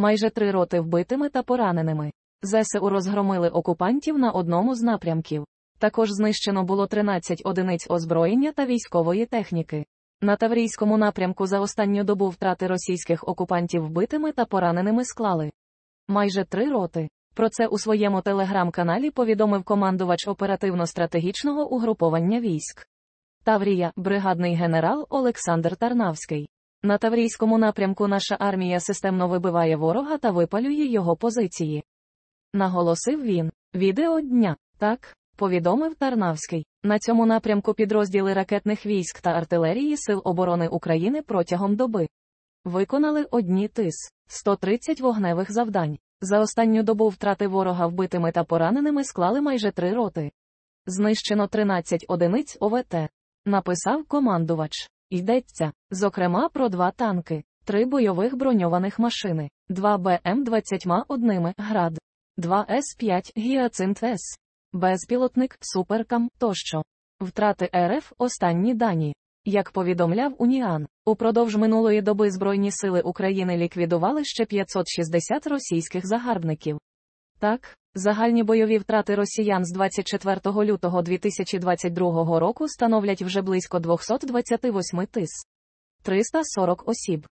майже три роти вбитими та пораненими. ЗСУ розгромили окупантів на одному з напрямків. Також знищено було 13 одиниць озброєння та військової техніки. На Таврійському напрямку за останню добу втрати російських окупантів вбитими та пораненими склали майже три роти. Про це у своєму телеграм-каналі повідомив командувач оперативно-стратегічного угруповання військ Таврія, бригадний генерал Олександр Тарнавський. На Таврійському напрямку наша армія системно вибиває ворога та випалює його позиції. Наголосив він відео дня, так, повідомив Тарнавський. На цьому напрямку підрозділи ракетних військ та артилерії Сил оборони України протягом доби виконали одні тис 130 вогневих завдань. За останню добу втрати ворога вбитими та пораненими склали майже три роти. Знищено 13 одиниць ОВТ. Написав командувач. Йдеться, зокрема, про два танки, три бойових броньованих машини, два БМ-21 град, два С5 Гіацинт С, безпілотник, суперкам тощо. Втрати РФ останні дані. Як повідомляв Уніан, упродовж минулої доби Збройні сили України ліквідували ще 560 російських загарбників. Так, загальні бойові втрати росіян з 24 лютого 2022 року становлять вже близько 228 тис. 340 осіб.